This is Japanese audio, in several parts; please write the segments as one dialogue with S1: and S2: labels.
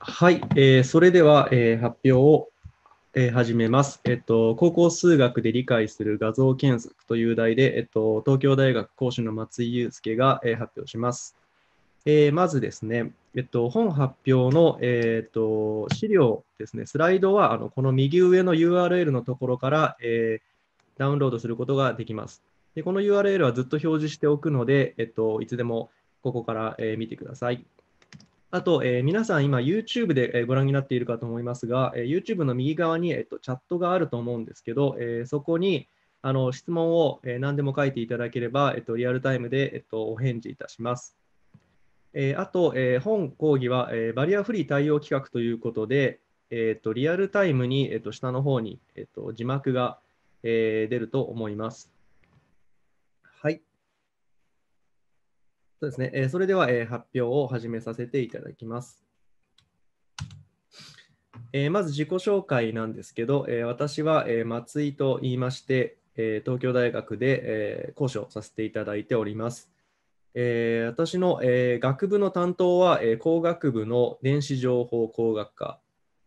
S1: はい、えー、それでは、えー、発表を、えー、始めます、えっと。高校数学で理解する画像検索という題で、えっと、東京大学講師の松井裕介が、えー、発表します。えー、まずですね、えっと、本発表の、えっと資料ですね、スライドはあのこの右上の URL のところから、えー、ダウンロードすることができます。でこの URL はずっと表示しておくので、えっと、いつでもここから、えー、見てください。あと、えー、皆さん今 YouTube で、えご覧になっているかと思いますが、えー、YouTube の右側に、えーと、チャットがあると思うんですけど、えそこにあの質問を、え何でも書いていただければ、えーと、リアルタイムで、えーと、お返事いたします。えあと、え本講義は、えバリアフリー対応企画ということで、えー、とリアルタイムに、えー、と下の方に、えー、と字幕が、え出ると思います。そうですね、えー、それでは、えー、発表を始めさせていただきます。えー、まず自己紹介なんですけど、え私は、え松井と言いまして、え東京大学で、え講師をさせていただいております。え私の、え学部の担当は、え工学部の電子情報工学科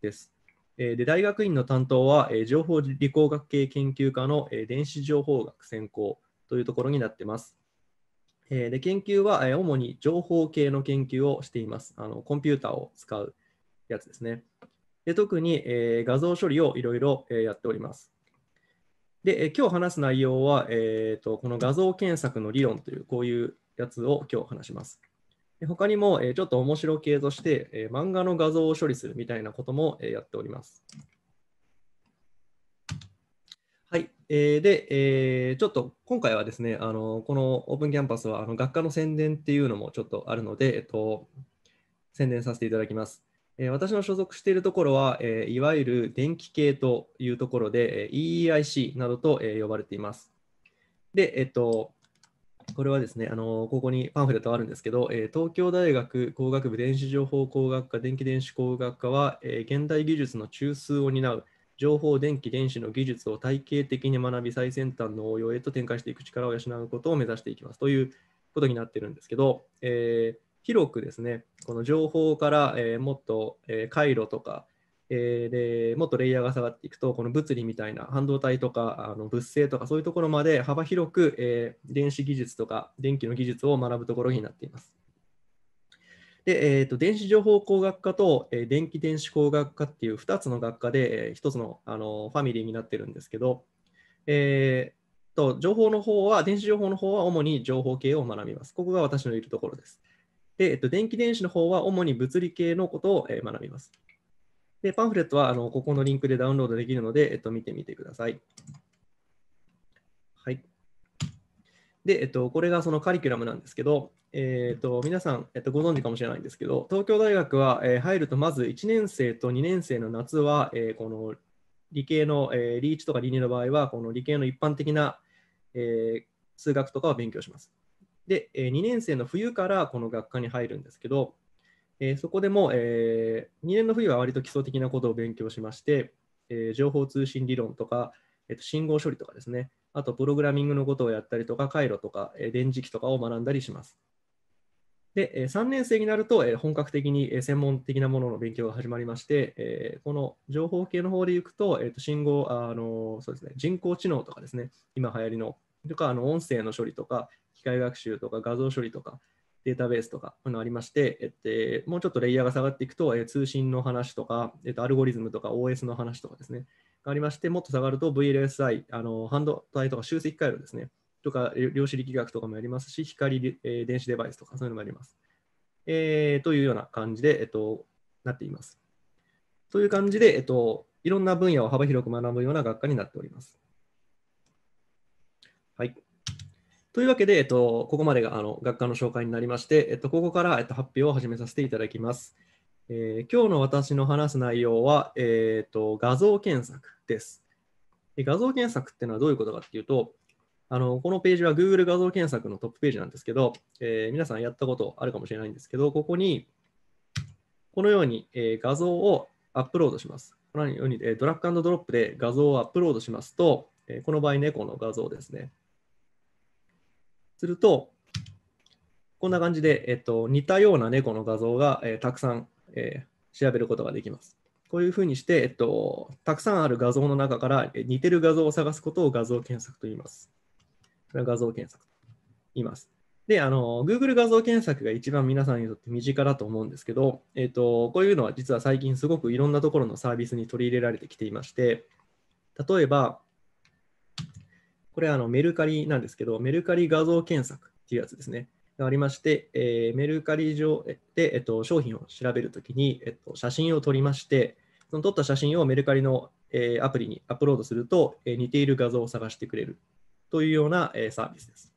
S1: です。えで大学院の担当は、え情報理工学系研究科の、え電子情報学専攻というところになってます。えー、で研究は、え主に情報系の研究をしていますあの。コンピューターを使うやつですね。で特に、え画像処理をいろいろやっております。で、今日話す内容は、えーと、この画像検索の理論という、こういうやつを今日話します。で他にも、えちょっと面白系として、え漫画の画像を処理するみたいなことも、えやっております。えー、で、えー、ちょっと今回はですね、あのこのオープンキャンパスはあの学科の宣伝っていうのもちょっとあるので、えっと、宣伝させていただきます。えー、私の所属しているところは、えいわゆる電気系というところで、え EEIC などと、え呼ばれています。で、えっと、これはですね、あのここにパンフレットあるんですけど、え東京大学工学部電子情報工学科電気電子工学科は、え現代技術の中枢を担う情報、電気、電子の技術を体系的に学び、最先端の応用へと展開していく力を養うことを目指していきますということになってるんですけど、えー、広くですね、この情報から、えー、もっと、えー、回路とか、えー、でもっとレイヤーが下がっていくと、この物理みたいな半導体とかあの物性とかそういうところまで幅広く、えー、電子技術とか電気の技術を学ぶところになっています。で、えーと、電子情報工学科と、えー、電気電子工学科っていう2つの学科で、えー、1つのあのファミリーになってるんですけど、えーと、情報の方は、電子情報の方は主に情報系を学びます。ここが私のいるところです。で、えーと、と電気電子の方は主に物理系のことを、えー、学びます。で、パンフレットはあのここのリンクでダウンロードできるので、えー、と見てみてください。で、えっと、これがそのカリキュラムなんですけど、えっと、皆さん、えっと、ご存知かもしれないんですけど、東京大学は、え入るとまず1年生と2年生の夏は、えこの理系の、えリーチとか理2の場合は、この理系の一般的な、え数学とかを勉強します。で、え2年生の冬からこの学科に入るんですけど、えそこでも、え2年の冬は割と基礎的なことを勉強しまして、え情報通信理論とか、えー、と信号処理とかですね、あとプログラミングのことをやったりとか、回路とか、え電磁気とかを学んだりします。で、3年生になると本格的に専門的なものの勉強が始まりまして、この情報系の方でいくと、信号、あのそうですね、人工知能とかですね、今流行りの、とかあの音声の処理とか、機械学習とか画像処理とか、データベースとかのありまして、えっと、もうちょっとレイヤーが下がっていくと、え通信の話とか、えっと、アルゴリズムとか OS の話とかですね、がありまして、もっと下がると VLSI、あの半導体とか集積回路ですね、とか量子力学とかもやりますし、光、えー、電子デバイスとかそういうのもあります。えー、というような感じで、えっと、なっています。という感じで、えっと、いろんな分野を幅広く学ぶような学科になっております。はい。というわけで、えっと、ここまでがあの学科の紹介になりまして、えっと、ここから、えっと、発表を始めさせていただきます。えー、今日の私の話す内容は、えーと、画像検索です。画像検索っていうのはどういうことかっていうと、あのこのページは Google 画像検索のトップページなんですけど、えー、皆さんやったことあるかもしれないんですけど、ここにこのように、えー、画像をアップロードします。このように、えー、ドラッグドロップで画像をアップロードしますと、えー、この場合、猫の画像ですね。すると、こんな感じで、えっと、似たような猫の画像が、えー、たくさんえー、調べることができます。こういうふうにして、えっと、たくさんある画像の中から似てる画像を探すことを画像検索と言います。これは画像検索と言います。で、あの、Google 画像検索が一番皆さんにとって身近だと思うんですけど、えっと、こういうのは実は最近すごくいろんなところのサービスに取り入れられてきていまして、例えば、これあのメルカリなんですけど、メルカリ画像検索っていうやつですね。がありまして、えー、メルカリ上で、えっと、商品を調べるときに、えっと、写真を撮りまして、その撮った写真をメルカリの、えー、アプリにアップロードすると、えー、似ている画像を探してくれるというような、えー、サービスです。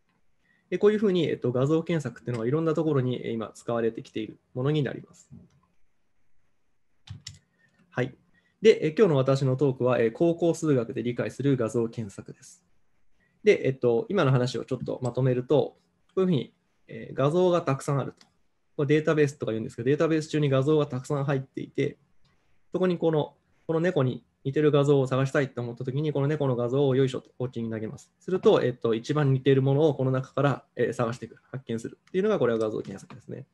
S1: でこういうふうに、えっと、画像検索っていうのはいろんなところに、え今使われてきているものになります。はい。で、え今日の私のトークは、えー、高校数学で理解する画像検索です。で、えっと、今の話をちょっとまとめると、こういうふうにえー、画像がたくさんあると。これデータベースとか言うんですけど、データベース中に画像がたくさん入っていて、そこにこのこの猫に似てる画像を探したいと思ったときに、この猫の画像をよいしょとこっちに投げます。すると、えっと、一番似ているものをこの中から、えー、探してくく、発見するっていうのが、これは画像検索ですね。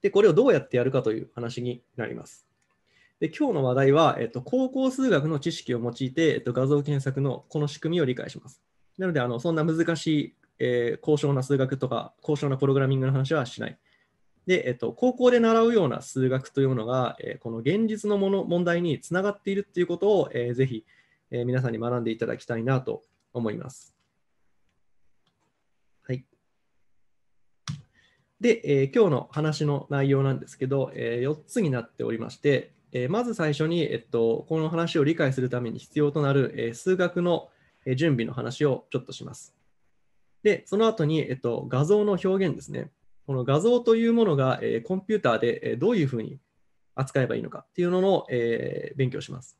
S1: で、これをどうやってやるかという話になります。で今日の話題は、えっと、高校数学の知識を用いて、えっと、画像検索のこの仕組みを理解します。なので、あのそんな難しいえー、高尚な数学とか高尚なプログラミングの話はしない。で、えっと、高校で習うような数学というのが、えー、この現実のもの問題につながっているということを、えー、ぜひ、えー、皆さんに学んでいただきたいなと思います。はい。で、えー、今日の話の内容なんですけど、えー、4つになっておりまして、えー、まず最初に、えっと、この話を理解するために必要となる、えー、数学の準備の話をちょっとします。で、その後に、えっと、画像の表現ですね。この画像というものが、えー、コンピューターで、えー、どういうふうに扱えばいいのかっていうのの、えー、勉強します。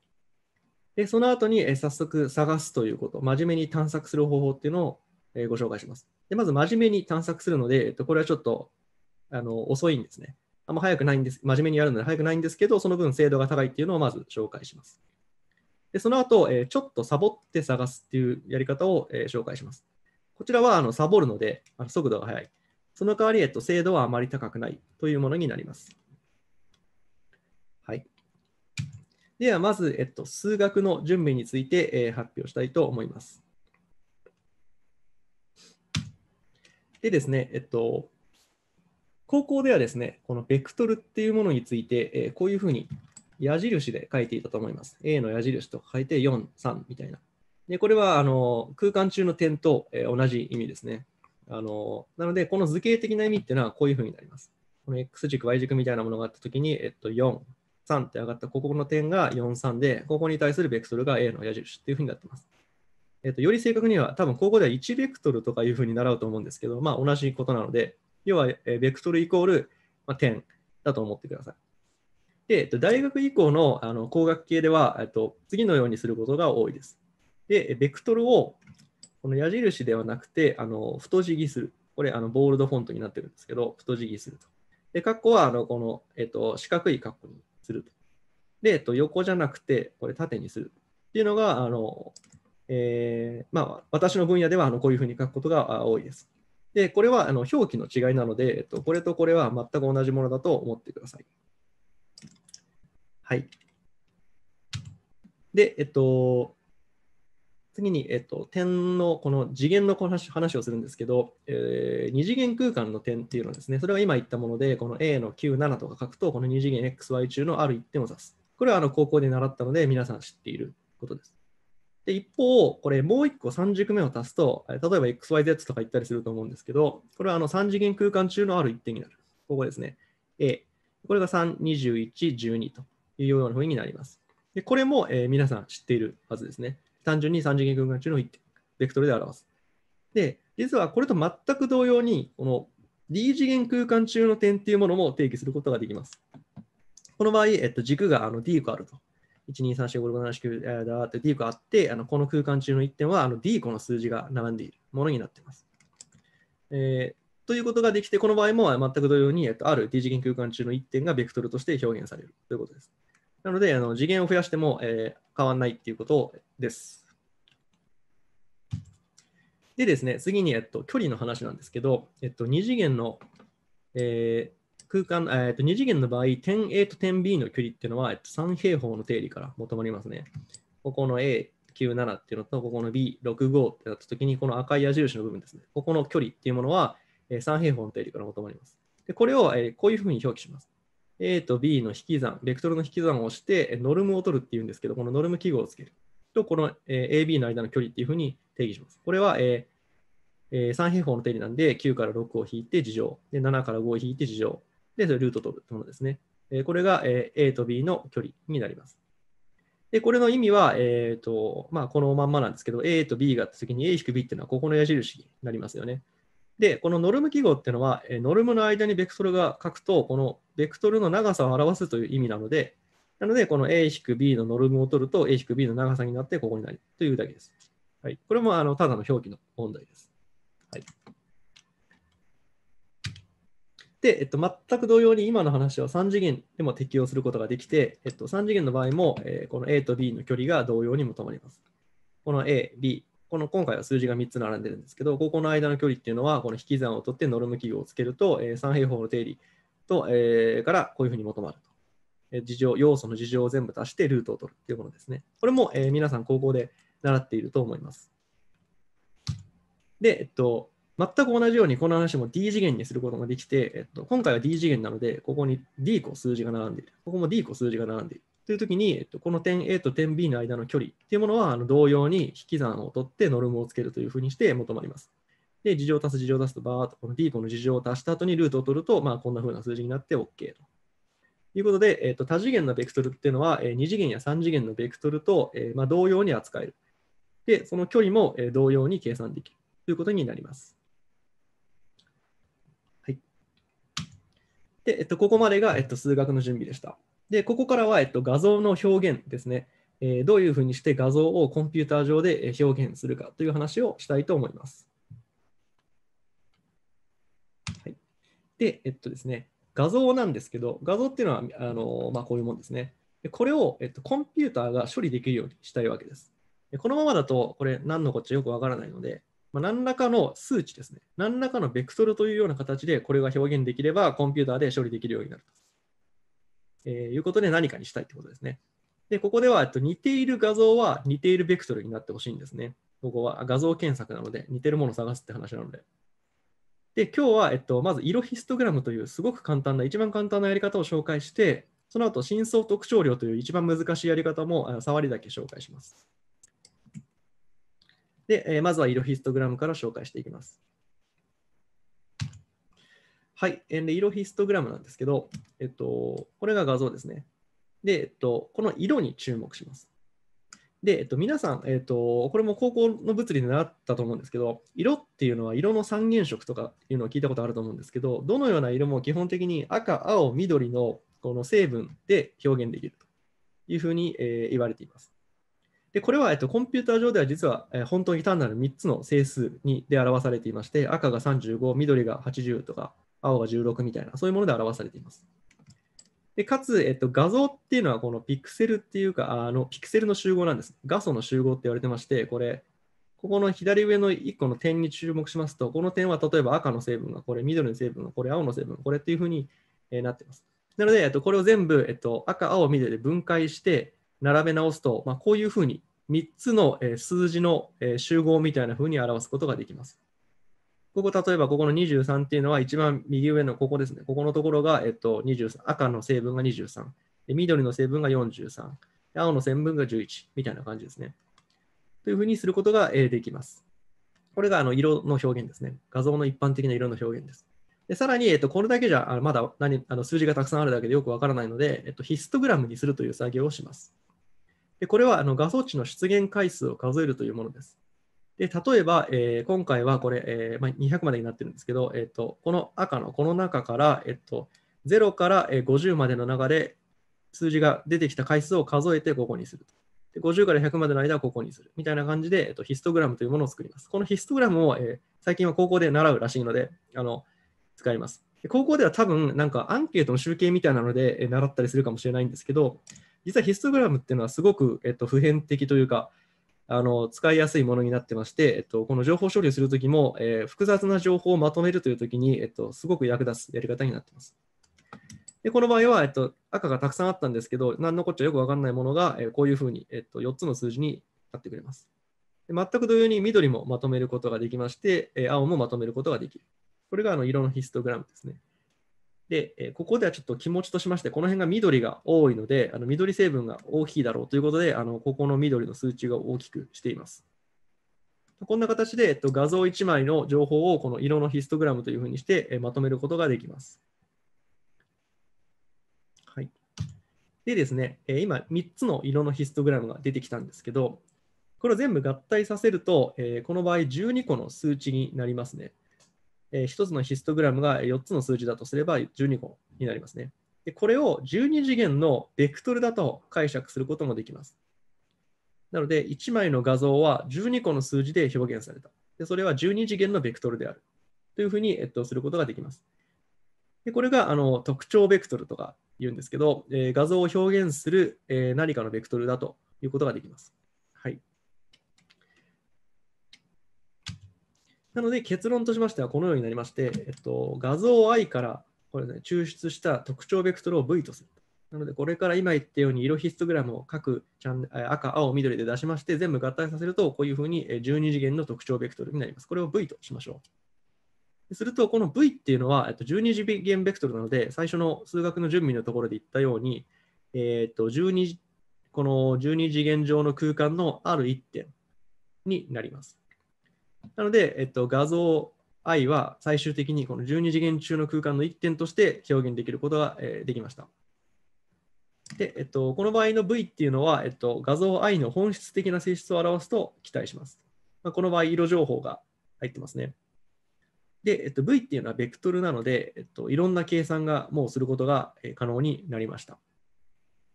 S1: で、その後に、えー、早速探すということ、真面目に探索する方法っていうのを、えー、ご紹介します。で、まず真面目に探索するので、えっと、これはちょっとあの遅いんですね。あんま早くないんです。真面目にやるので早くないんですけど、その分精度が高いっていうのをまず紹介します。で、その後、えー、ちょっとサボって探すっていうやり方を、えー、紹介します。こちらはあのサボるのであの速度が速い。その代わり、えっと、精度はあまり高くないというものになります。はい、では、まず、えっと、数学の準備について、えー、発表したいと思います。でですね、えっと、高校ではですね、このベクトルっていうものについて、えー、こういうふうに矢印で書いていたと思います。A の矢印と書いて4、3みたいな。でこれはあの空間中の点と、え同じ意味ですね。あのなので、この図形的な意味っていうのはこういうふうになります。この X 軸、Y 軸みたいなものがあったときに、えっと、4、3って上がったここの点が4、3で、ここに対するベクトルが A の矢印っていうふうになってます。えっと、より正確には、多分ここでは1ベクトルとかいうふうに習うと思うんですけど、まあ、同じことなので、要は、えベクトルイコール、ま点だと思ってください。で、えっと、大学以降のあの工学系では、えっと、次のようにすることが多いです。で、ベクトルをこの矢印ではなくて、あの太字にする。これ、あのボールドフォントになってるんですけど、太字にすると。で、括弧はあのこの、えっと、四角い括弧にすると。で、えっと、横じゃなくて、これ縦にするっていうのが、あのえーまあ、私の分野ではあのこういうふうに書くことが多いです。で、これはあの表記の違いなので、えっと、これとこれは全く同じものだと思ってください。はい。で、えっと、次に、えっと、点のこの次元のこの話をするんですけど、えー、2次元空間の点っていうのはですね、それは今言ったもので、この A の Q7 とか書くと、この2次元 XY 中のある1点を指す。これはあの高校で習ったので、皆さん知っていることです。で一方、これもう1個3軸目を足すと、例えば XYZ とか言ったりすると思うんですけど、これはあの3次元空間中のある1点になる。ここですね。A。これが3、21、12というようなふうになります。でこれも、えー、皆さん知っているはずですね。単純に3次元空間中の1点、ベクトルで表す。で、実はこれと全く同様に、この D 次元空間中の点っていうものも定義することができます。この場合、えっと、軸があの D 個あると。123456789だって D 個あって、あのこの空間中の1点はあの D 個の数字が並んでいるものになっています。えー、ということができて、この場合も全く同様に、えっと、ある D 次元空間中の1点がベクトルとして表現されるということです。なので、あの次元を増やしても、えー、変わらないっていうことです。でですね、次に、えっと、距離の話なんですけど、えっと、2次元の、えー、空間、えっと、2次元の場合、点 A と点 B の距離っていうのは、えっと、三平方の定理から求まりますね。ここの A、97っていうのと、ここの B65 ってなったときに、この赤い矢印の部分ですね。ここの距離っていうものは、えー、三平方の定理から求まります。でこれを、えー、こういうふうに表記します。A と B の引き算、ベクトルの引き算をして、ノルムを取るっていうんですけど、このノルム記号をつけると、この AB の間の距離っていうふうに定義します。これは、えー、3平方の定理なんで、9から6を引いて事乗、で7から5を引いて事乗、で、それルート取るものですね。これが A と B の距離になります。で、これの意味は、えーとまあ、このまんまなんですけど、A と B があったときに A-B っていうのはここの矢印になりますよね。で、このノルム記号っていうのは、ノルムの間にベクトルが書くと、このベクトルの長さを表すという意味なので、なので、この A-B のノルムを取ると A-B の長さになってここになるというだけです。はい、これもあのただの表記の問題です。はい、で、えっと、全く同様に今の話は3次元でも適用することができて、えっと、3次元の場合も、えー、この A と B の距離が同様に求まります。この A、B、この今回は数字が3つ並んでるんですけど、ここの間の距離っていうのは、この引き算を取ってノルム記号をつけると、えー、三平方の定理と、えー、からこういうふうに求まると。えー、事情、要素の事情を全部足してルートを取るっていうものですね。これも、えー、皆さん高校で習っていると思います。で、えっと、全く同じようにこの話も D 次元にすることができて、えっと、今回は D 次元なので、ここに D 個数字が並んでいる。ここも D 個数字が並んでいる。という時に、えっと、この点 A と点 B の間の距離っていうものは、あの同様に引き算を取ってノルムをつけるというふうにして求まります。で、事情を足す事情を足すと、バーっとこの D この事情を足した後にルートを取ると、まあ、こんなふうな数字になって OK と。いうことで、えっと、多次元のベクトルっていうのは、えー、2次元や3次元のベクトルと、えー、まあ、同様に扱える。で、その距離も、えー、同様に計算できるということになります。はい。で、えっと、ここまでが、えっと、数学の準備でした。で、ここからは、えっと、画像の表現ですね。えー、どういうふうにして画像をコンピューター上で表現するかという話をしたいと思います。はい、で、えっとですね、画像なんですけど、画像っていうのはあの、まあ、こういうもんですね。でこれを、えっと、コンピューターが処理できるようにしたいわけです。でこのままだと、これ何のこっちゃよくわからないので、まあ、何らかの数値ですね。何らかのベクトルというような形でこれが表現できれば、コンピューターで処理できるようになると。えー、いうことで何かにしたいってことですね。で、ここでは、えっと、似ている画像は似ているベクトルになってほしいんですね。ここは画像検索なので、似てるものを探すって話なので。で、今日は、えっと、まず色ヒストグラムというすごく簡単な、一番簡単なやり方を紹介して、その後、真相特徴量という一番難しいやり方も、触りだけ紹介します。で、えー、まずは色ヒストグラムから紹介していきます。はい、えー、色ヒストグラムなんですけど、えっと、これが画像ですね。で、えっと、この色に注目します。で、えっと、皆さん、えっと、これも高校の物理で習ったと思うんですけど、色っていうのは色の三原色とかいうのを聞いたことあると思うんですけど、どのような色も基本的に赤、青、緑のこの成分で表現できるというふうに、えー、言われています。でこれは、えっと、コンピューター上では実は、えー、本当に単なる3つの整数にで表されていまして、赤が35、緑が80とか、青が16みたいな、そういうもので表されています。でかつ、えっと、画像っていうのはこのピクセルっていうか、あのピクセルの集合なんです。画素の集合って言われてまして、これ、ここの左上の1個の点に注目しますと、この点は例えば赤の成分がこれ、緑の成分がこれ、青の成分がこれっていうふうになってます。なので、えっと、これを全部、えっと、赤、青、緑で分解して並べ直すと、まあ、こういうふうに3つの数字の集合みたいなふうに表すことができます。ここ、例えばここの23っていうのは一番右上のここですね。ここのところが、えっと、23赤の成分が23で、緑の成分が43、青の成分が11みたいな感じですね。というふうにすることができます。これがあの色の表現ですね。画像の一般的な色の表現です。でさらに、えっと、これだけじゃまだ何あの数字がたくさんあるだけでよくわからないので、えっと、ヒストグラムにするという作業をします。でこれはあの画素値の出現回数を数えるというものです。で例えば、えー、今回はこれ、えーまあ、200までになってるんですけど、えーと、この赤のこの中から、えーと、0から50までの中で数字が出てきた回数を数えてここにするで。50から100までの間はここにする。みたいな感じで、えーと、ヒストグラムというものを作ります。このヒストグラムを、えー、最近は高校で習うらしいのであの使います。高校では多分なんかアンケートの集計みたいなので習ったりするかもしれないんですけど、実はヒストグラムっていうのはすごく、えっと、普遍的というか、あの使いやすいものになってまして、えっと、この情報処理をするときも、えー、複雑な情報をまとめるというときに、えっと、すごく役立つやり方になってます。でこの場合は、えっと、赤がたくさんあったんですけど、何のこっちゃよくわかんないものが、えー、こういうふうに、えっと、4つの数字になってくれます。で全く同様に緑もまとめることができまして、えー、青もまとめることができる。これがあの色のヒストグラムですね。で、えここではちょっと気持ちとしまして、この辺が緑が多いので、あの緑成分が大きいだろうということで、あのここの緑の数値が大きくしています。こんな形で、えっと、画像1枚の情報をこの色のヒストグラムというふうにして、えまとめることができます。はい、でですね、え今3つの色のヒストグラムが出てきたんですけど、これを全部合体させると、えこの場合12個の数値になりますね。えー、1つのヒストグラムが4つの数字だとすれば12個になりますね。でこれを12次元のベクトルだと解釈することもできます。なので、1枚の画像は12個の数字で表現された。でそれは12次元のベクトルである。というふうに、えっと、することができます。でこれがあの特徴ベクトルとか言うんですけど、えー、画像を表現する、えー、何かのベクトルだということができます。なので結論としましてはこのようになりまして、えっと、画像 i からこれ、ね、抽出した特徴ベクトルを v とする。なのでこれから今言ったように色ヒストグラムを各チャン赤、青、緑で出しまして全部合体させるとこういうふうに12次元の特徴ベクトルになります。これを v としましょう。するとこの v っていうのは12次元ベクトルなので最初の数学の準備のところで言ったように、えー、と12この12次元上の空間のある1点になります。なので、えっと、画像 i は最終的にこの12次元中の空間の1点として表現できることが、えできました。で、えっと、この場合の V っていうのは、えっと、画像 i の本質的な性質を表すと期待します。まあ、この場合、色情報が入ってますね。で、えっと、V っていうのはベクトルなので、えっと、いろんな計算がもうすることが可能になりました。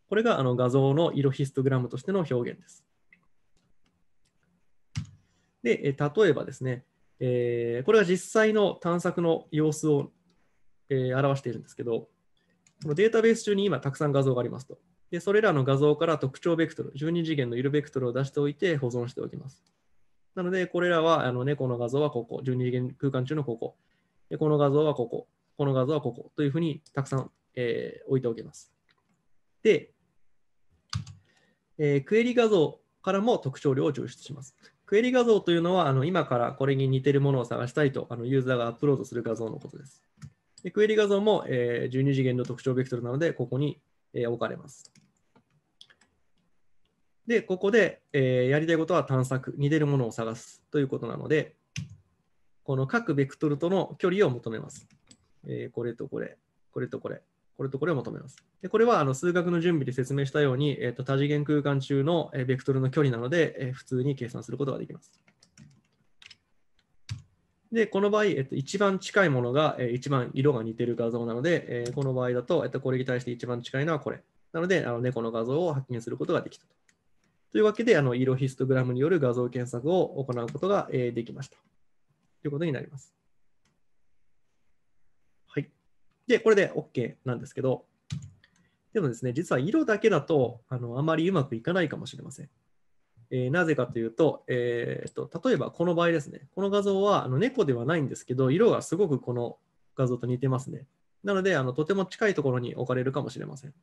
S1: これがあの画像の色ヒストグラムとしての表現です。で、例えばですね、えー、これは実際の探索の様子を、えー、表しているんですけど、このデータベース中に今たくさん画像がありますと。で、それらの画像から特徴ベクトル、12次元の色ベクトルを出しておいて保存しておきます。なので、これらはあの猫の画像はここ、12次元空間中のここ、でこの画像はここ、この画像はここというふうにたくさん、えー、置いておきます。で、えー、クエリ画像からも特徴量を抽出します。クエリ画像というのは、あの今からこれに似てるものを探したいとあのユーザーがアップロードする画像のことです。でクエリ画像も、えー、12次元の特徴ベクトルなので、ここに、えー、置かれます。で、ここで、えー、やりたいことは探索、似てるものを探すということなので、この各ベクトルとの距離を求めます。えー、これとこれ、これとこれ。これとこれを求めます。でこれはあの数学の準備で説明したように、えー、と多次元空間中のベクトルの距離なので、えー、普通に計算することができます。で、この場合、えっと、一番近いものが、えー、一番色が似てる画像なので、えー、この場合だと、えっと、これに対して一番近いのはこれ。なので、あの猫の画像を発見することができたと。というわけで、あの色ヒストグラムによる画像検索を行うことが、えー、できました。ということになります。で、これで OK なんですけど、でもですね、実は色だけだとあのあまりうまくいかないかもしれません。えー、なぜかというと,、えーと、例えばこの場合ですね、この画像はあの猫ではないんですけど、色がすごくこの画像と似てますね。なのであの、とても近いところに置かれるかもしれません。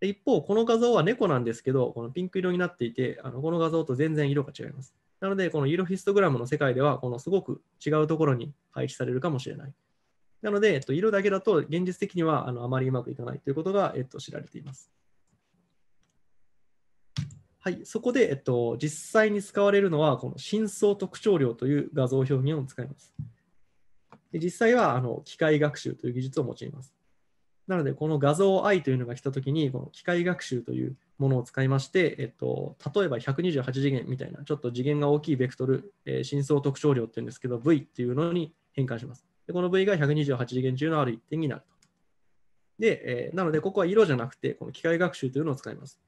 S1: で一方、この画像は猫なんですけど、このピンク色になっていて、あのこの画像と全然色が違います。なので、この色ヒストグラムの世界では、このすごく違うところに配置されるかもしれない。なので、えっと、色だけだと現実的にはあのあまりうまくいかないということが、えっと、知られています。はい、そこで、えっと、実際に使われるのは、この深層特徴量という画像表現を使います。で実際はあの機械学習という技術を用います。なので、この画像 i というのが来たときに、この機械学習というものを使いまして、えっと、例えば128次元みたいな、ちょっと次元が大きいベクトル、えー、深層特徴量っていうんですけど、v っていうのに変換します。でこの V が128次元中のある一点になると。で、えー、なので、ここは色じゃなくて、この機械学習というのを使います。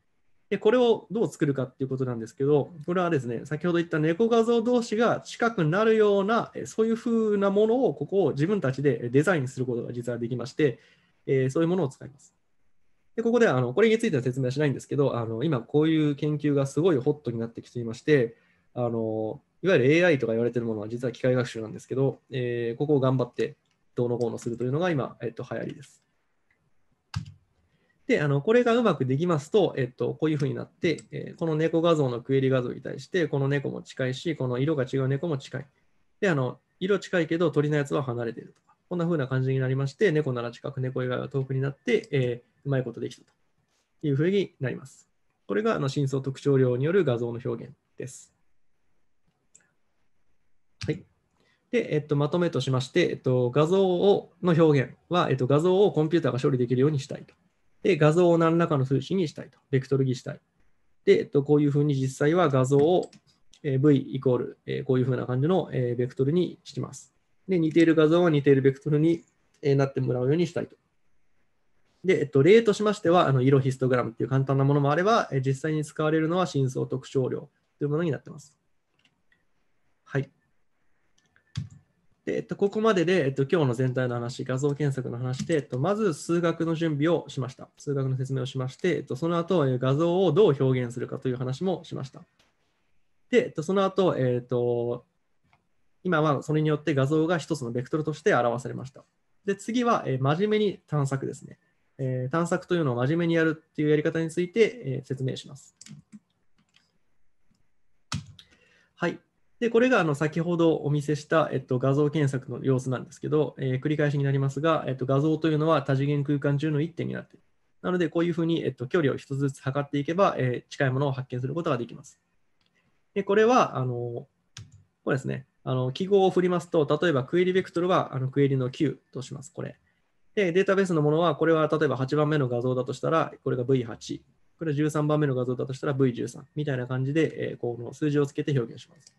S1: で、これをどう作るかっていうことなんですけど、これはですね、先ほど言った猫画像同士が近くなるような、そういうふうなものを、ここを自分たちでデザインすることが実はできまして、えー、そういうものを使います。でここであの、これについては説明はしないんですけど、あの今、こういう研究がすごいホットになってきていまして、あのいわゆる AI とか言われてるものは実は機械学習なんですけど、えー、ここを頑張ってどうのこうのするというのが今、えっと、流行りです。で、あのこれがうまくできますと、えっと、こういうふうになって、えー、この猫画像のクエリ画像に対して、この猫も近いし、この色が違う猫も近い。で、あの色近いけど鳥のやつは離れているとか、こんなふうな感じになりまして、猫なら近く、猫以外は遠くになって、えー、うまいことできたというふうになります。これがあの深層特徴量による画像の表現です。で、えっと、まとめとしまして、えっと、画像をの表現は、えっと、画像をコンピューターが処理できるようにしたいと。で、画像を何らかの数値にしたいと。ベクトルにしたい。で、えっと、こういうふうに実際は画像を V イコール、えこういうふうな感じのベクトルにします。で、似ている画像は似ているベクトルになってもらうようにしたいと。で、えっと、例としましては、あの色ヒストグラムっていう簡単なものもあれば、実際に使われるのは真相特徴量というものになってます。はい。で、えっと、ここまでで、えっと、今日の全体の話、画像検索の話で、えっと、まず数学の準備をしました。数学の説明をしまして、えっと、その後、画像をどう表現するかという話もしました。で、えっと、その後、えっと、今はそれによって画像が一つのベクトルとして表されました。で、次は、え真面目に探索ですね、えー、探索というのを真面目にやるっていうやり方について、え説明します。はい。で、これがあの先ほどお見せした、えっと、画像検索の様子なんですけど、えー、繰り返しになりますが、えっと、画像というのは多次元空間中の一点になっている。なので、こういうふうに、えっと、距離を一つずつ測っていけば、えー、近いものを発見することができます。でこれは、あのこれですねあの、記号を振りますと、例えばクエリベクトルはあのクエリの Q とします、これ。で、データベースのものは、これは例えば8番目の画像だとしたら、これが V8。これは13番目の画像だとしたら V13 みたいな感じで、えー、この数字をつけて表現します。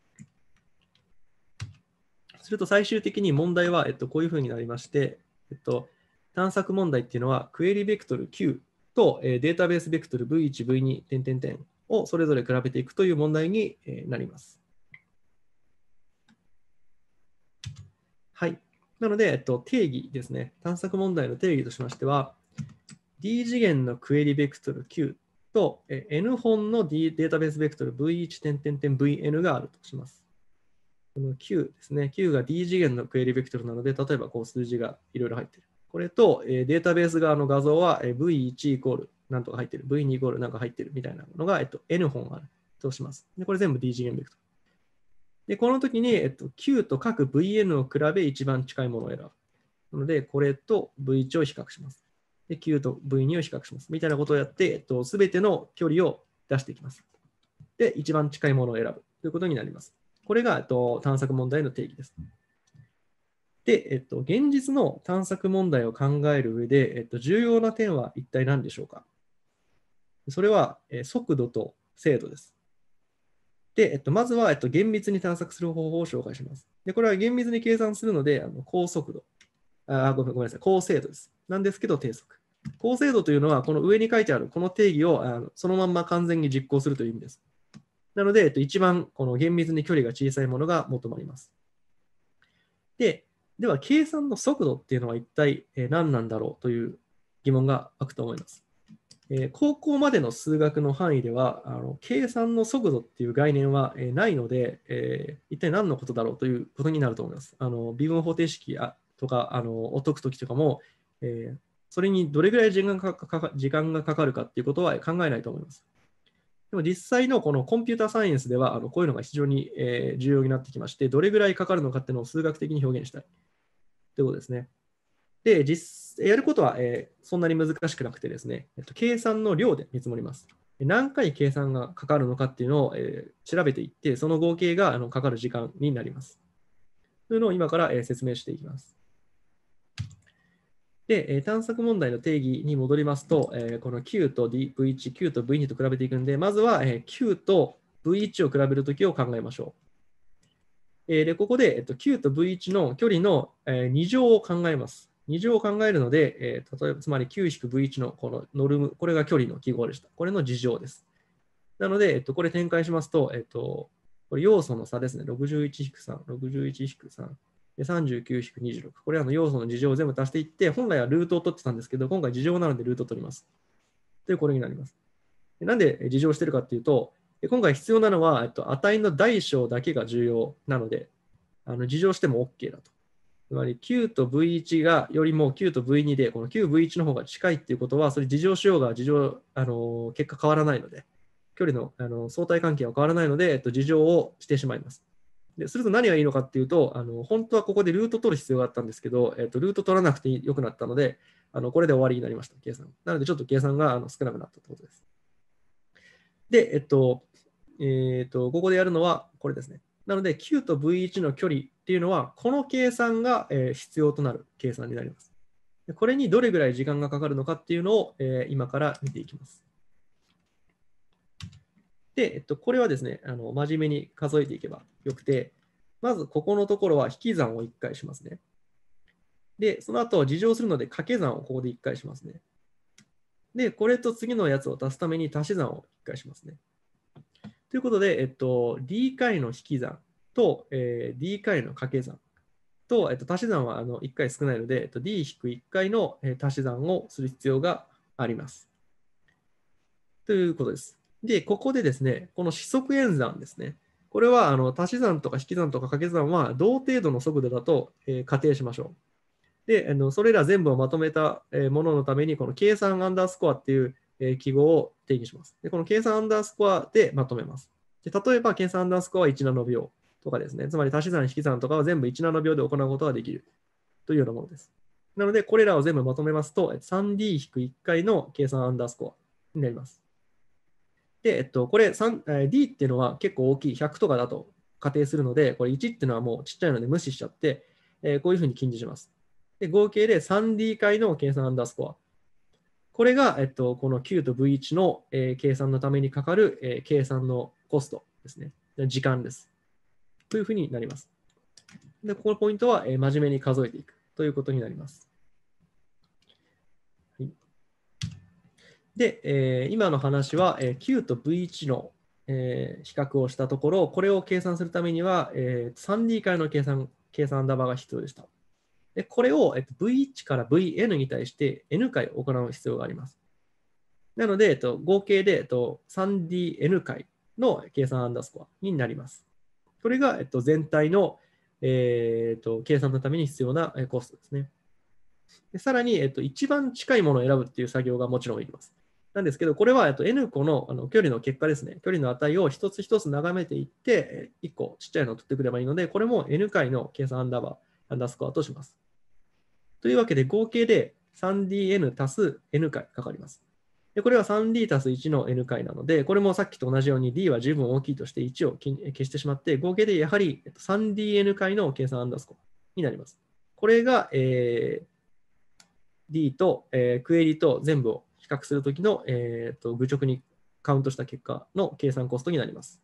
S1: すると最終的に問題は、えっと、こういうふうになりまして、えっと、探索問題っていうのは、クエリベクトル Q と、えデータベースベクトル V1、V2、点点点をそれぞれ比べていくという問題になります。はい。なので、えっと、定義ですね。探索問題の定義としましては、D 次元のクエリベクトル Q と N 本の、D、データベースベクトル V1 点点点 VN があるとします。この Q ですね。Q が D 次元のクエリベクトルなので、例えばこう数字がいろいろ入ってる。これと、えデータベース側の画像は、え V1 イコールなんとか入ってる。V2 イコールなんか入ってるみたいなのが、えっと、N 本あるとします。で、これ全部 D 次元ベクトル。で、この時に、えっと、Q と各 VN を比べ一番近いものを選ぶ。なので、これと V1 を比較します。で、Q と V2 を比較します。みたいなことをやって、えっと、すべての距離を出していきます。で、一番近いものを選ぶということになります。これが、えっと、探索問題の定義です。で、えっと、現実の探索問題を考える上で、えっと、重要な点は一体何でしょうかそれは、え速度と精度です。で、えっと、まずは、えっと、厳密に探索する方法を紹介します。で、これは厳密に計算するので、あの高速度あごめん。ごめんなさい。高精度です。なんですけど、低速。高精度というのは、この上に書いてあるこの定義をあのそのまんま完全に実行するという意味です。なので、えっと、一番この厳密に距離が小さいものが求まります。で、では、計算の速度っていうのは一体何なんだろうという疑問が湧くと思います。え高校までの数学の範囲ではあの、計算の速度っていう概念は、えないので、え一体何のことだろうということになると思います。あの微分方程式とかあのを解くときとかも、えそれにどれぐらい時間かか時間がかかるかっていうことは考えないと思います。でも実際のこのコンピューターサイエンスではあのこういうのが非常に、え重要になってきまして、どれぐらいかかるのかっていうのを数学的に表現したいということですね。で、実やることは、えそんなに難しくなくてですね、えっと、計算の量で見積もります。何回計算がかかるのかっていうのを、え調べていって、その合計があのかかる時間になります。というのを今から、え説明していきます。で、えー、探索問題の定義に戻りますと、えー、この Q と D、V1、Q と V2 と比べていくんで、まずは、えー、Q と V1 を比べるときを考えましょう。えー、で、ここで、えっと、Q と V1 の距離の、えー、2乗を考えます。2乗を考えるので、えー、例えば、つまり Q-V1 のこのノルム、これが距離の記号でした。これの事乗です。なので、えっと、これ展開しますと、えっと、これ要素の差ですね。61-3、61-3。39-26。これらの要素の事情を全部足していって、本来はルートを取ってたんですけど、今回事情なのでルートを取ります。というこれになります。なんで事情してるかっていうと、今回必要なのは、えっと、値の大小だけが重要なので、あの事情しても OK だと。つまり Q と V1 がよりも Q と V2 で、この QV1 の方が近いっていうことは、それ事情しようが事情、あの結果変わらないので、距離のあの相対関係は変わらないので、えっと、事情をしてしまいます。ですると何がいいのかっていうと、あの本当はここでルート取る必要があったんですけど、えーと、ルート取らなくて良くなったので、あのこれで終わりになりました、計算。なのでちょっと計算があの少なくなったということです。で、えっ、と、えーと、とここでやるのはこれですね。なので Q と V1 の距離っていうのは、この計算が、えー、必要となる計算になります。これにどれぐらい時間がかかるのかっていうのを、えー、今から見ていきます。で、えっと、これはですねあの、真面目に数えていけばよくて、まずここのところは引き算を1回しますね。で、その後事乗するので掛け算をここで1回しますね。で、これと次のやつを足すために足し算を1回しますね。ということで、えっと、d 回の引き算と、えー、d 回の掛け算と、えっと、足し算はあの1回少ないので、えっと、d-1 回の足し算をする必要があります。ということです。で、ここでですね、この四則演算ですね。これはあの足し算とか引き算とか掛け算は同程度の速度だと、えー、仮定しましょう。で、あのそれら全部をまとめたもののために、この計算アンダースコアっていう、え記号を定義します。で、この計算アンダースコアでまとめます。で例えば、計算アンダースコアは1ナノ秒とかですね、つまり足し算、引き算とかは全部1ナノ秒で行うことができるというようなものです。なので、これらを全部まとめますと、3D-1 回の計算アンダースコアになります。で、えっと、これ D っていうのは結構大きい100とかだと仮定するので、これ1っていうのはもうちっちゃいので無視しちゃって、えー、こういうふうに近似します。で、合計で 3D 回の計算アンダースコア。これが、えっと、この Q と V1 の、えー、計算のためにかかる、えー、計算のコストですね。時間です。というふうになります。で、ここのポイントは、えー、真面目に数えていくということになります。で、えー、今の話は、えー、Q と V1 の、えー、比較をしたところ、これを計算するためには、えー、3D 回の計算、計算アンダーバーが必要でした。でこれを、えっと、V1 から Vn に対して N 回行う必要があります。なので、えっと、合計で、えっと、3DN 回の計算アンダースコアになります。これが、えっと、全体の、えー、っと計算のために必要なコストですね。でさらに、えっと、一番近いものを選ぶっていう作業がもちろんいります。なんですけど、これは、えっと、N 個のあの距離の結果ですね。距離の値を一つ一つ眺めていって、1個ちっちゃいのを取ってくればいいので、これも N 回の計算アンダーバー、アンダースコアとします。というわけで、合計で 3dn 足す n 回かかります。でこれは 3d 足す1の n 回なので、これもさっきと同じように d は十分大きいとして1を消してしまって、合計でやはり 3dn 回の計算アンダースコアになります。これが、えー、d と、えー、クエリと全部を比較するときの、えーと、と愚直にカウントした結果の計算コストになります。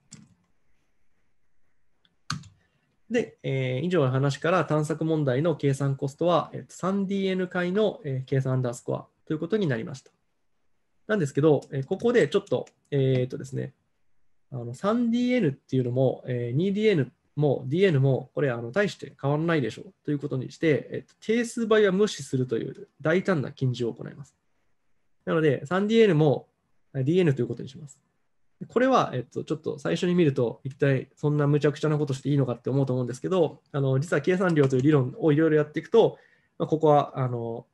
S1: で、えー、以上の話から探索問題の計算コストは、えーと、3DN 解の、えー、計算アンダースコアということになりました。なんですけど、えー、ここでちょっと,、えーとですね、あの 3DN っていうのも、えー、2DN も DN もこれあの大して変わらないでしょうということにして、えーと、定数倍は無視するという大胆な禁じを行います。なので、3DN も DN ということにします。これは、えっと、ちょっと最初に見ると、一体そんな無茶苦茶なことしていいのかって思うと思うんですけど、あの実は計算量という理論をいろいろやっていくと、まあ、ここはあの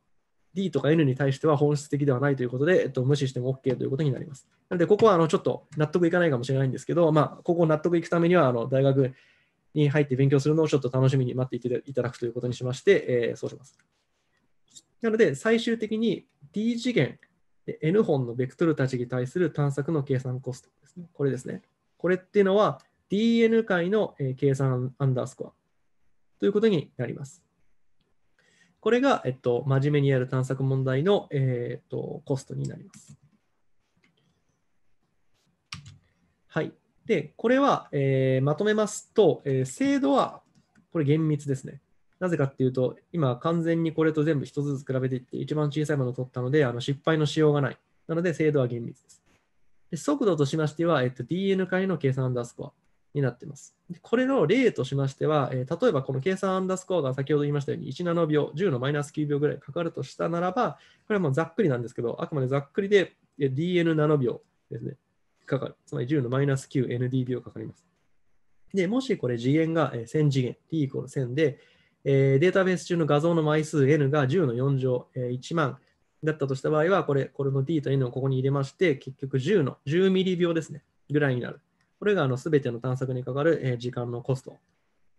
S1: D とか N に対しては本質的ではないということで、えっと、無視しても OK ということになります。なので、ここはあのちょっと納得いかないかもしれないんですけど、まあ、ここを納得いくためには、あの大学に入って勉強するのをちょっと楽しみに待っていただくということにしまして、えー、そうします。なので、最終的に D 次元 N 本のベクトルたちに対する探索の計算コストですね。これですね。これっていうのは DN 解の計算アンダースコアということになります。これが、えっと、真面目にやる探索問題の、えー、っとコストになります。はい。で、これは、えー、まとめますと、えー、精度は、これ厳密ですね。なぜかっていうと、今完全にこれと全部一つずつ比べていって、一番小さいものを取ったので、あの失敗のしようがない。なので、精度は厳密です。で速度としましては、えっと、DN 回の計算アンダースコアになっています。でこれの例としましては、えー、例えばこの計算アンダースコアが先ほど言いましたように1ナノ秒、10のマイナス9秒ぐらいかかるとしたならば、これはもうざっくりなんですけど、あくまでざっくりで DN ナノ秒ですね、かかる。つまり10のマイナス 9ND 秒かかります。で、もしこれ次元が1000次元、t イコール1000で、えー、データベース中の画像の枚数 n が10の4乗、えー、1万だったとした場合は、これ、これの d と n をここに入れまして、結局10の10ミリ秒ですね、ぐらいになる。これがすべての探索にかかる、えー、時間のコスト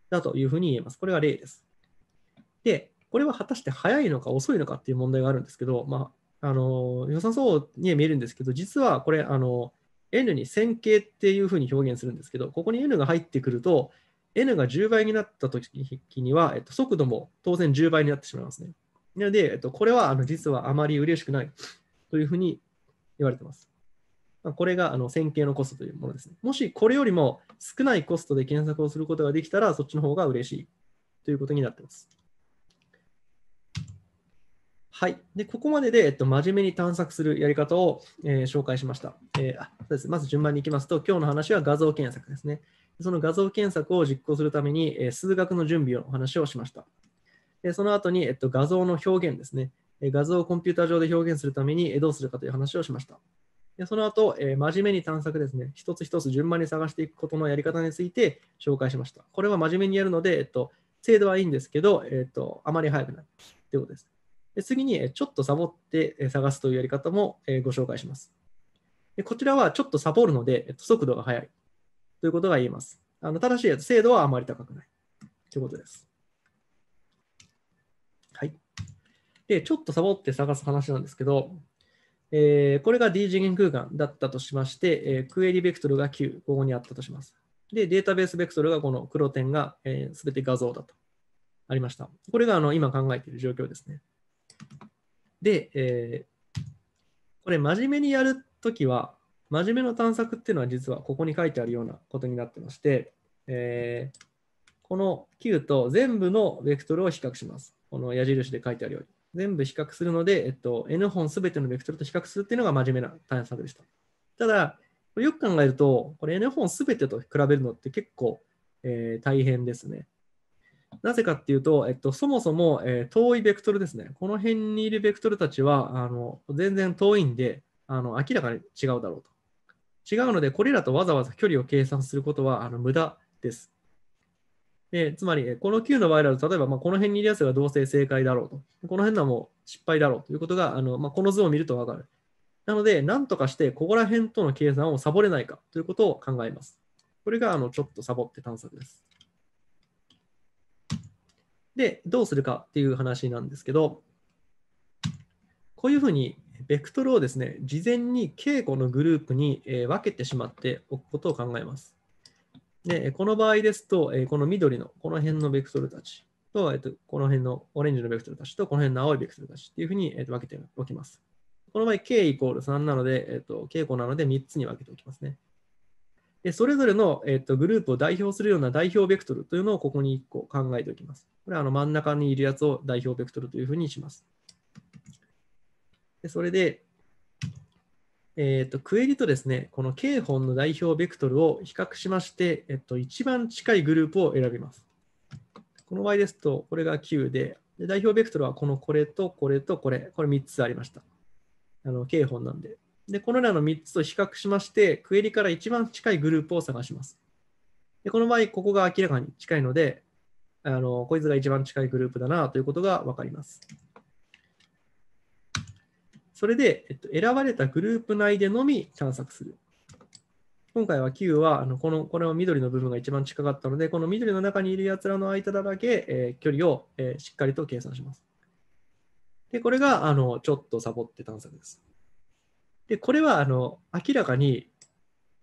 S1: だというふうに言えます。これが例です。で、これは果たして早いのか遅いのかっていう問題があるんですけど、まあ、あの良さそうに見えるんですけど、実はこれ、あの N に線形っていうふうに表現するんですけど、ここに N が入ってくると、n が10倍になった時には、えっと、速度も当然10倍になってしまいますね。なので、えっと、これはあの実はあまり嬉しくないというふうに言われています。まあ、これがあの線形のコストというものですね。もしこれよりも少ないコストで検索をすることができたら、そっちの方が嬉しいということになっています。はい。で、ここまでで、えっと、真面目に探索するやり方を、えー、紹介しました、えー、あそうです。まず順番にいきますと、今日の話は画像検索ですね。その画像検索を実行するために、え数学の準備をお話をしました。でその後に、えっと、画像の表現ですね。画像をコンピューター上で表現するためにどうするかという話をしました。でその後、え真面目に探索ですね、一つ一つ順番に探していくことのやり方について紹介しました。これは真面目にやるので、えっと、精度はいいんですけど、えっと、あまり速くないということです。で次に、ちょっとサボって探すというやり方もご紹介します。でこちらはちょっとサボるので、速度が速い。ということが言えます。あのいやつ精度はあまり高くないということです。はい。で、ちょっとサボって探す話なんですけど、えー、これが D 次元空間だったとしまして、えー、クエリベクトルが9、ここにあったとします。で、データベースベクトルがこの黒点が、えー、全て画像だとありました。これがあの今考えている状況ですね。で、えー、これ真面目にやるときは、真面目な探索っていうのは実はここに書いてあるようなことになってまして、えー、この Q と全部のベクトルを比較します。この矢印で書いてあるように。全部比較するので、えっと、N 本すべてのベクトルと比較するっていうのが真面目な探索でした。ただ、これよく考えると、これ N 本すべてと比べるのって結構、えー、大変ですね。なぜかっていうと、えっと、そもそも、えー、遠いベクトルですね。この辺にいるベクトルたちは、あの全然遠いんであの、明らかに違うだろうと。違うので、これらとわざわざ距離を計算することはあの無駄です。えつまり、この9の場合だと、例えば、まこの辺にいるやつがどうせ正解だろうと、この辺のはもう失敗だろうということが、あのまあ、この図を見るとわかる。なので、なんとかしてここら辺との計算をサボれないかということを考えます。これがあのちょっとサボって探索です。で、どうするかっていう話なんですけど、こういうふうにベクトルをですね、事前に稽古のグループに分けてしまっておくことを考えます。で、この場合ですと、この緑のこの辺のベクトルたちと、この辺のオレンジのベクトルたちと、この辺の青いベクトルたちっていうふうに分けておきます。この場合、K イコール3なので、えっと、稽古なので3つに分けておきますね。でそれぞれの、えっと、グループを代表するような代表ベクトルというのをここに1個考えておきます。これはあの真ん中にいるやつを代表ベクトルというふうにします。でそれで、えっ、ー、と、クエリとですね、この K 本の代表ベクトルを比較しまして、えっと、一番近いグループを選びます。この場合ですと、これが9で、で代表ベクトルはこのこれとこれとこれ、これ3つありました。あの、K 本なんで。で、このらの3つと比較しまして、クエリから一番近いグループを探します。で、この場合、ここが明らかに近いので、あの、こいつが一番近いグループだなということがわかります。それで、えっと、選ばれたグループ内でのみ探索する。今回は Q はあのこの、これは緑の部分が一番近かったので、この緑の中にいるやつらの間だけ、えー、距離を、えー、しっかりと計算します。で、これがあのちょっとサボって探索です。で、これはあの明らかに、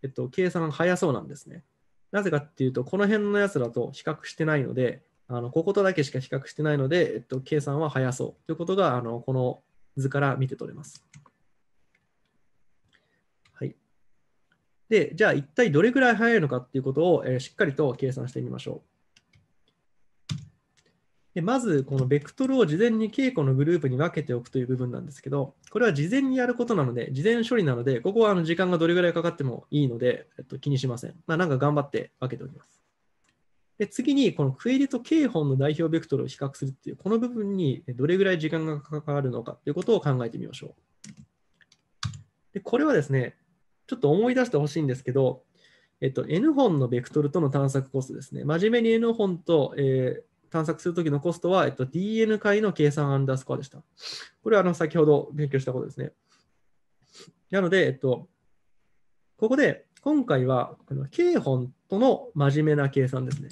S1: えっと、計算早そうなんですね。なぜかっていうと、この辺のやつらと比較してないので、あのこことだけしか比較してないので、えっと、計算は早そうということが、あのこの図から見て取れます。はい、でじゃあ一体どれぐらい速いのかっていうことを、えー、しっかりと計算してみましょう。でまずこのベクトルを事前に稽古のグループに分けておくという部分なんですけどこれは事前にやることなので事前処理なのでここはあの時間がどれぐらいかかってもいいので、えっと、気にしません、まあ、なんか頑張って分けておきます。で次に、このクエリと K 本の代表ベクトルを比較するっていう、この部分にどれぐらい時間がかかるのかということを考えてみましょう。でこれはですね、ちょっと思い出してほしいんですけど、えっと、N 本のベクトルとの探索コストですね。真面目に N 本と、えー、探索するときのコストは、えっと、DN 解の計算アンダースコアでした。これはあの先ほど勉強したことですね。なので、えっと、ここで今回はこの K 本との真面目な計算ですね。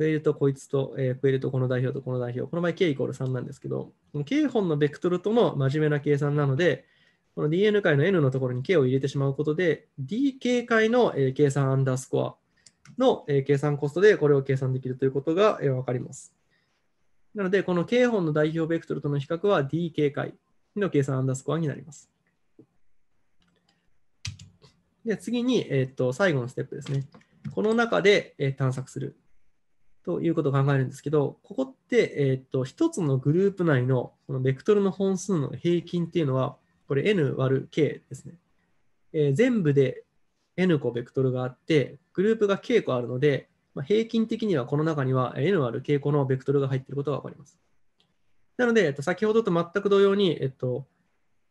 S1: クエルとこいつと、えー、クエとこの代表とこの代表、この場合 K イコール3なんですけど、この K 本のベクトルとの真面目な計算なので、この DN 解の N のところに K を入れてしまうことで、DK 解の、えー、計算アンダースコアの、えー、計算コストでこれを計算できるということが、えー、分かります。なので、この K 本の代表ベクトルとの比較は DK 解の計算アンダースコアになります。で次に、えー、っと最後のステップですね。この中で、え探索する。ということを考えるんですけど、ここって、えっ、ー、と、一つのグループ内の、このベクトルの本数の平均っていうのは、これ n 割る k ですね。えー、全部で n 個ベクトルがあって、グループが k 個あるので、まあ、平均的にはこの中には n 割る k 個のベクトルが入っていることがわかります。なので、えっと、先ほどと全く同様に、えっと、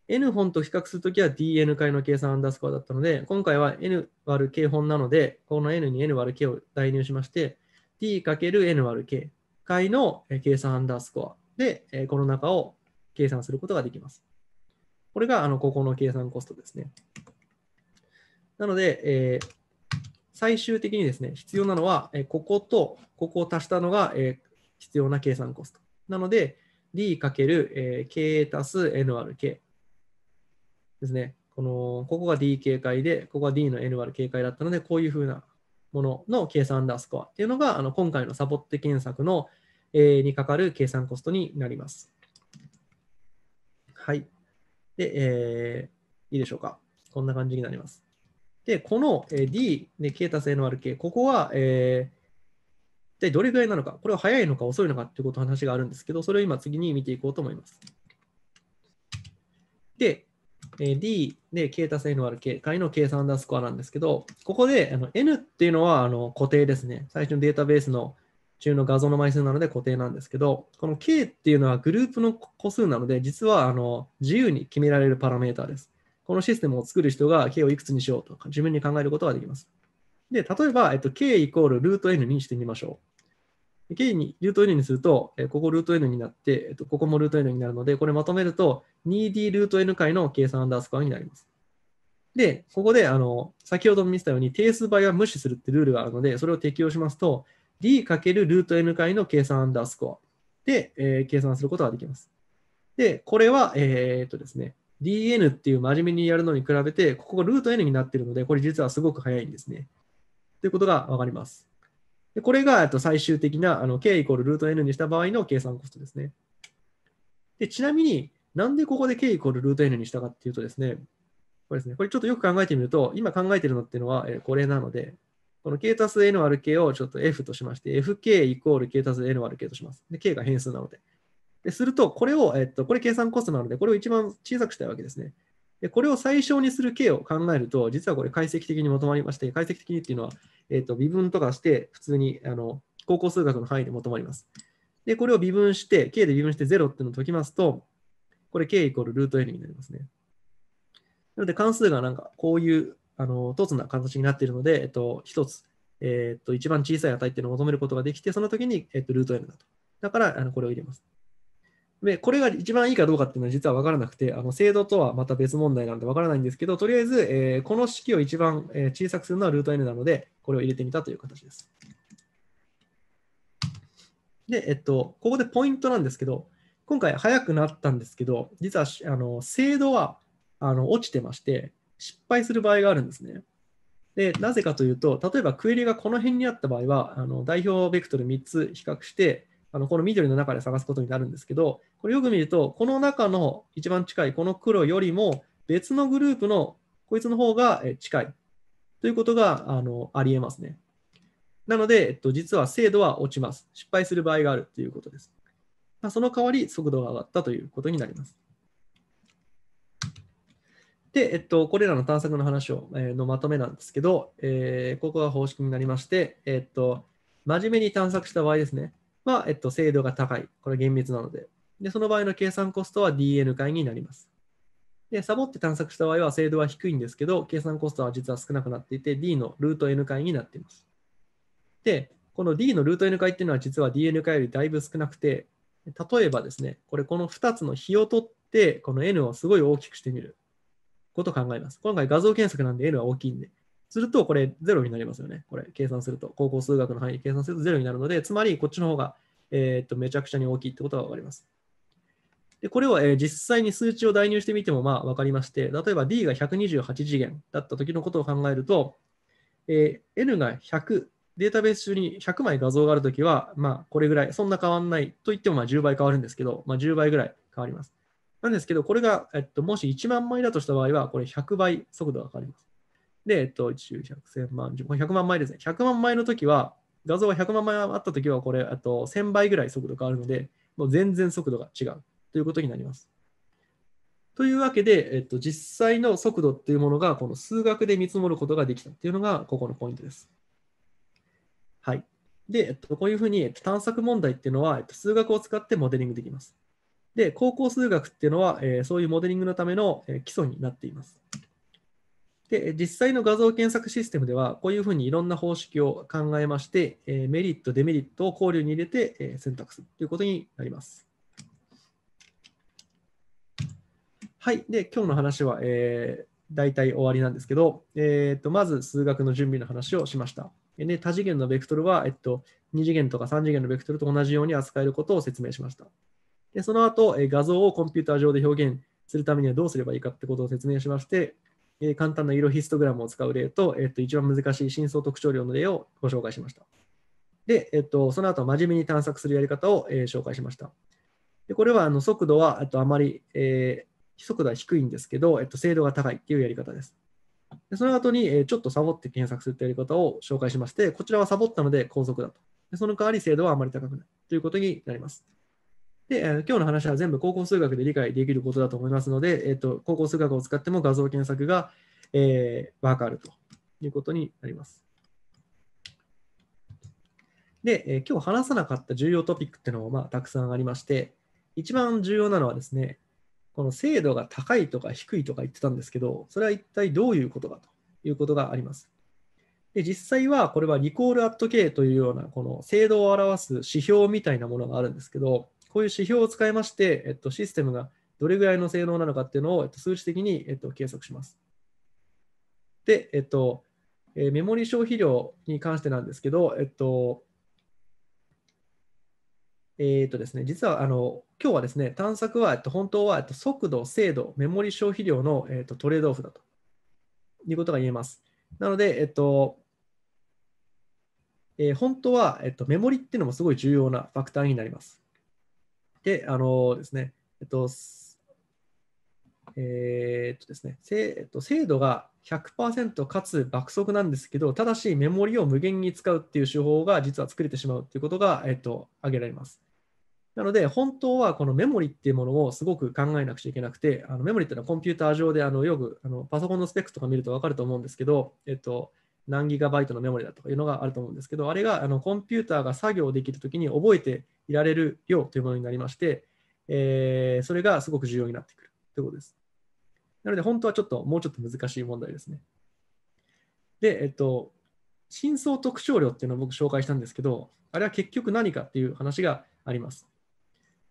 S1: n 本と比較するときは dn 解の計算アンダースコアだったので、今回は n 割る k 本なので、この n に n 割る k を代入しまして、t×n÷k 回の計算アンダースコアで、この中を計算することができます。これが、あの、ここの計算コストですね。なので、えー、最終的にですね、必要なのは、えこことここを足したのが、え必要な計算コスト。なので、d かける k 足す n る k ですね。このここが dk 解で、ここが d の n る k 回だったので、こういうふうなものの計算アンダースコアっていうのが、あの今回のサポット検索の、えー、にかかる計算コストになります。はい。で、えー、いいでしょうか。こんな感じになります。で、この D で K たす NRK、ここは、えー、一体どれぐらいなのか、これは早いのか遅いのかっていうことの話があるんですけど、それを今次に見ていこうと思います。で、D で k たす n 割る k 回の計算出すダースコアなんですけど、ここであの n っていうのはあの固定ですね。最初のデータベースの中の画像の枚数なので固定なんですけど、この k っていうのはグループの個数なので、実はあの自由に決められるパラメータです。このシステムを作る人が k をいくつにしようとか自分に考えることができます。で、例えば、えっと、k イコールルート n にしてみましょう。k にルート n にすると、えここルート n になって、えっと、ここもルート n になるので、これまとめると 2d ルート n 回の計算アンダースコアになります。で、ここで、あの、先ほども見せたように定数倍は無視するってルールがあるので、それを適用しますと、d× ルート n 回の計算アンダースコアで、え計算することができます。で、これは、えー、っとですね、dn っていう真面目にやるのに比べて、ここがルート n になっているので、これ実はすごく早いんですね。ということがわかります。でこれがと最終的なあの k イコールルート n にした場合の計算コストですね。でちなみになんでここで k イコールルート n にしたかっていうとですね、これですね、これちょっとよく考えてみると、今考えてるのっていうのは、えこれなので、この k たす n 割る k をちょっと f としまして、fk イコール k たす n 割る k とします。で、k が変数なので。ですると、これを、えっと、これ計算コストなので、これを一番小さくしたいわけですね。でこれを最小にする形を考えると、実はこれ解析的に求まりまして、解析的にっていうのは、えーと、と微分とかして、普通にあの高校数学の範囲で求まります。で、これを微分して、k で微分して0っていうのを解きますと、これ k イコールルート n になりますね。なので関数がなんかこういうあの凸な形になっているので、えっと、1つ、えっと、一番小さい値っていうのを求めることができて、その時に、えっと、ルート n だと。だからあのこれを入れます。で、これが一番いいかどうかっていうのは実は分からなくて、あの制度とはまた別問題なんで分からないんですけど、とりあえず、えー、この式を一番、え小さくするのはルート n なので、これを入れてみたという形です。で、えっと、ここでポイントなんですけど、今回早くなったんですけど、実はあの精度はあの落ちてまして、失敗する場合があるんですね。でなぜかというと、例えばクエリがこの辺にあった場合は、あの代表ベクトル3つ比較して、あのこの緑の中で探すことになるんですけど、これよく見ると、この中の一番近いこの黒よりも別のグループのこいつの方が近いということがあのありえますね。なので、えっと、実は精度は落ちます。失敗する場合があるということです。まあ、その代わり速度が上がったということになります。で、えっと、これらの探索の話を、えー、のまとめなんですけど、えー、ここが方式になりまして、えっと、真面目に探索した場合ですね。は、えっと、精度が高い。これ厳密なので。で、その場合の計算コストは DN 解になります。で、サボって探索した場合は精度は低いんですけど、計算コストは実は少なくなっていて、D のルート N 回になっています。で、この D のルート N 回っていうのは実は DN 解よりだいぶ少なくて、例えばですね、これこの2つの比を取って、この N をすごい大きくしてみることを考えます。今回画像検索なんで N は大きいんで。すると、これゼロになりますよね。これ、計算すると。高校数学の範囲で計算するとゼロになるので、つまりこっちの方が、えー、っとめちゃくちゃに大きいってことがわかります。でこれは、えー、実際に数値を代入してみてもまあわかりまして、例えば D が128次元だった時のことを考えると、えー、N が100、データベース中に100枚画像があるときは、まあ、これぐらい、そんな変わんないと言ってもまあ10倍変わるんですけど、まあ、10倍ぐらい変わります。なんですけど、これが、えっと、もし1万枚だとした場合は、これ100倍速度が変わります。で、えっと、1、100、1000万、100万枚ですね。100万枚の時は、画像が100万枚あった時は、これ、あと1000倍ぐらい速度があるので、もう全然速度が違うということになります。というわけで、えっと、実際の速度っていうものが、この数学で見積もることができたっていうのが、ここのポイントです。はい。で、えっと、こういうふうに、えっと、探索問題っていうのは、えっと、数学を使ってモデリングできます。で、高校数学っていうのは、えー、そういうモデリングのための、えー、基礎になっています。で実際の画像検索システムでは、こういうふうにいろんな方式を考えまして、メリット、デメリットを考慮に入れて選択するということになります。はい。で、今日の話は、えー、大体終わりなんですけど、えー、とまず数学の準備の話をしました。で多次元のベクトルは、えっと、2次元とか3次元のベクトルと同じように扱えることを説明しました。でその後、え画像をコンピューター上で表現するためにはどうすればいいかってことを説明しまして、えー、簡単な色ヒストグラムを使う例と、えっ、と、一番難しい深層特徴量の例をご紹介しました。で、えっ、と、その後、真面目に探索するやり方を、え紹介しました。でこれはあの速度はあとあまり、え速度は低いんですけど、えっと、精度が高いというやり方です。でその後に、えちょっとサボって検索するというやり方を紹介しまして、こちらはサボったので高速だと。でその代わり精度はあまり高くないということになります。で、えー、今日の話は全部高校数学で理解できることだと思いますので、えーと、高校数学を使っても画像検索が、えー、わかるということになります。で、えー、今日話さなかった重要トピックっていうのも、まあ、たくさんありまして、一番重要なのはですね、この精度が高いとか低いとか言ってたんですけど、それは一体どういうことかということがあります。で実際はこれはリコールアット K というようなこの精度を表す指標みたいなものがあるんですけど、こういう指標を使いまして、えっと、システムがどれぐらいの性能なのかっていうのを、えっと、数値的に、えっと、計測します。で、えっとえメモリ消費量に関してなんですけど、えっと、えっとですね、実はあの今日はですね、探索は、えっと、本当は、えっと、速度、精度、メモリ消費量の、えっと、トレードオフだということが言えます。なので、えっとえー、本当は、えっと、メモリっていうのもすごい重要なファクターになります。で、あのですね、えっと、えー、っとですね、せえっと、精度が100%かつ爆速なんですけど、ただしメモリを無限に使うっていう手法が実は作れてしまうっていうことが、えっと、挙げられます。なので、本当はこのメモリっていうものをすごく考えなくちゃいけなくて、あのメモリっていうのはコンピューター上であのよくあのパソコンのスペックとか見ると分かると思うんですけど、えっと、何ギガバイトのメモリだとかいうのがあると思うんですけど、あれがあのコンピューターが作業できるときに覚えていられる量というものになりまして、えー、それがすごく重要になってくるということです。なので、本当はちょっと、もうちょっと難しい問題ですね。で、えっと、真相特徴量っていうのを僕紹介したんですけど、あれは結局何かっていう話があります。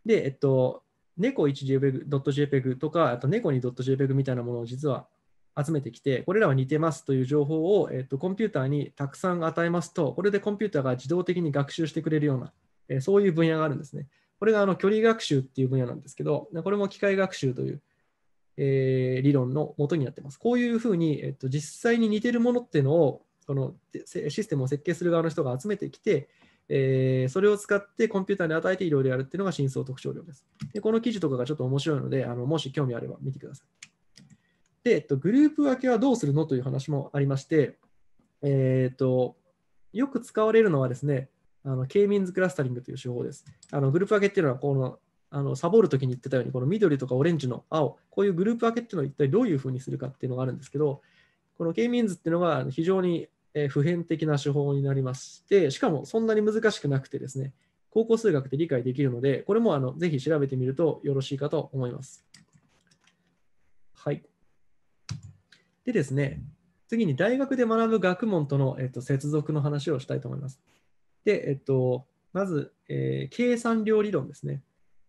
S1: で、えっと、猫 1jpeg.jpeg とか、あと猫 2.jpeg みたいなものを実は集めてきて、これらは似てますという情報を、えー、とコンピューターにたくさん与えますと、これでコンピューターが自動的に学習してくれるような、えー、そういう分野があるんですね。これがあの距離学習っていう分野なんですけど、これも機械学習という、えー、理論のもとになってます。こういうふうに、えー、と実際に似てるものっていうのをこのシステムを設計する側の人が集めてきて、えー、それを使ってコンピューターに与えていろいろやるっていうのが真相特徴量です。でこの記事とかがちょっと面白いので、あのもし興味あれば見てください。で、えっと、グループ分けはどうするのという話もありまして、えっ、と、よく使われるのはですね、あの K ミンズクラスタリングという手法です。あのグループ分けっていうのは、このあのサボるときに言ってたように、この緑とかオレンジの青、こういうグループ分けっていうのは一体どういうふうにするかっていうのがあるんですけど、この K ミンズっていうのが非常に普遍的な手法になりまして、しかもそんなに難しくなくてですね、高校数学で理解できるので、これもあのぜひ調べてみるとよろしいかと思います。はい。でですね、次に大学で学ぶ学問との、えっと、接続の話をしたいと思います。で、えっと、まず、えー、計算量理論ですね。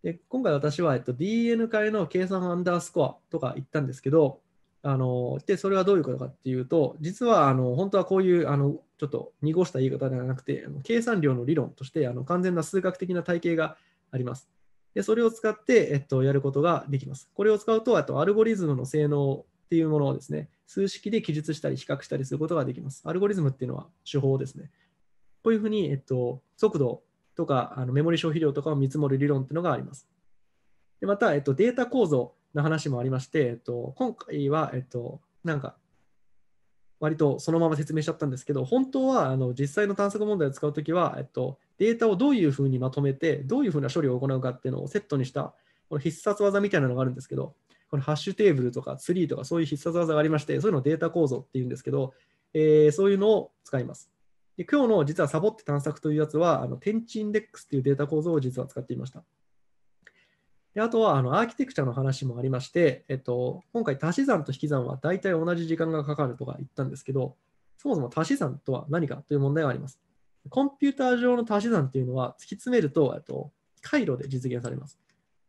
S1: で今回私は、えっと、DN 会の計算アンダースコアとか言ったんですけど、あのでそれはどういうことかっていうと、実はあの本当はこういうあのちょっと濁した言い方ではなくて、あの計算量の理論としてあの完全な数学的な体系があります。でそれを使って、えっと、やることができます。これを使うと、あとアルゴリズムの性能っていうものをですね、数式で記述したり比較したりすることができます。アルゴリズムっていうのは手法ですね。こういうふうに、えっと、速度とかあのメモリ消費量とかを見積もる理論っていうのがあります。でまた、えっと、データ構造の話もありまして、えっと、今回は、えっと、なんか割とそのまま説明しちゃったんですけど、本当はあの実際の探索問題を使うときは、えっと、データをどういうふうにまとめて、どういうふうな処理を行うかっていうのをセットにしたこの必殺技みたいなのがあるんですけど、このハッシュテーブルとかツリーとかそういう必殺技がありまして、そういうのをデータ構造っていうんですけど、えー、そういうのを使います。で今日の実はサボって探索というやつは、あの天地インデックスっていうデータ構造を実は使っていました。であとはあのアーキテクチャの話もありまして、えっと、今回足し算と引き算は大体同じ時間がかかるとか言ったんですけど、そもそも足し算とは何かという問題があります。コンピューター上の足し算というのは突き詰めると、えっと、回路で実現されます。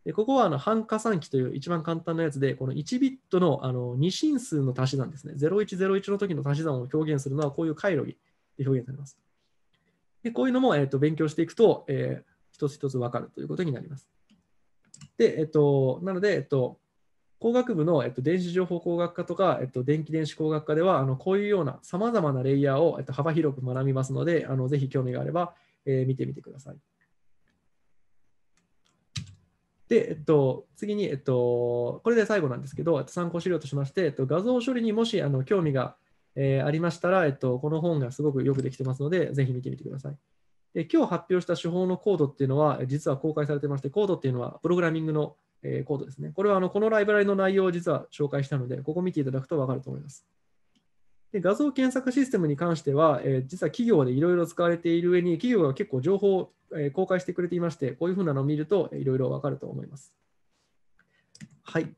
S1: でここはあの半加算器という一番簡単なやつで、この1ビットのあの2進数の足し算ですね。0101の時の足し算を表現するのはこういう回路儀で表現されます。でこういうのも、えーと、勉強していくと、えー、一つ一つ分かるということになります。で、えっ、ー、と、なので、えっ、ー、と、工学部の、えっと、電子情報工学科とか、えっと、電気電子工学科ではあのこういうようなさまざまなレイヤーを、えっと、幅広く学びますのであのぜひ興味があれば、えー、見てみてください。で、えっと、次に、えっと、これで最後なんですけど、参考資料としまして、えっと、画像処理にもしあの興味が、えー、ありましたら、えっと、この本がすごくよくできてますので、ぜひ見てみてください。で今日発表した手法のコードっていうのは、実は公開されてまして、コードっていうのはプログラミングの、えー、コードですね。これはあのこのライブラリの内容を実は紹介したので、ここ見ていただくと分かると思います。で画像検索システムに関しては、えー、実は企業でいろいろ使われている上に、企業が結構情報を、え公開してくれていまして、こういうふうなのを見るといろいろわかると思います。はい。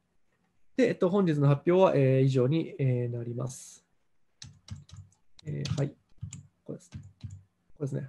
S1: で、えっと、本日の発表は、え以上に、えなります。えはい。これですね。これですね。